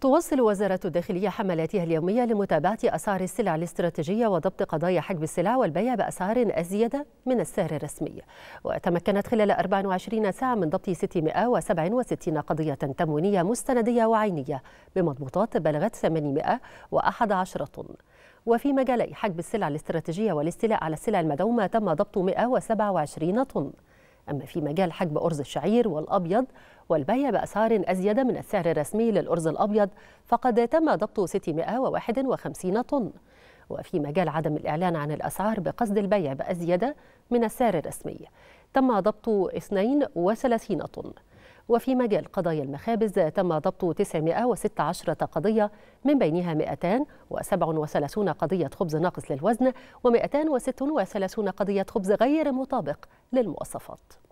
تواصل وزارة الداخلية حملاتها اليومية لمتابعة أسعار السلع الاستراتيجية وضبط قضايا حجب السلع والبيع بأسعار أزيد من السعر الرسمي وتمكنت خلال 24 ساعة من ضبط 667 قضية تموينية مستندية وعينية بمضبوطات بلغت 811 طن وفي مجالي حجب السلع الاستراتيجية والاستيلاء على السلع المدعومة تم ضبط 127 طن أما في مجال حجب أرز الشعير والأبيض والبيع بأسعار أزيد من السعر الرسمي للأرز الأبيض فقد تم ضبط 651 طن وفي مجال عدم الإعلان عن الأسعار بقصد البيع بأزيد من السعر الرسمي تم ضبط 32 طن وفي مجال قضايا المخابز تم ضبط 916 قضية من بينها 237 قضية خبز ناقص للوزن و236 قضية خبز غير مطابق للمواصفات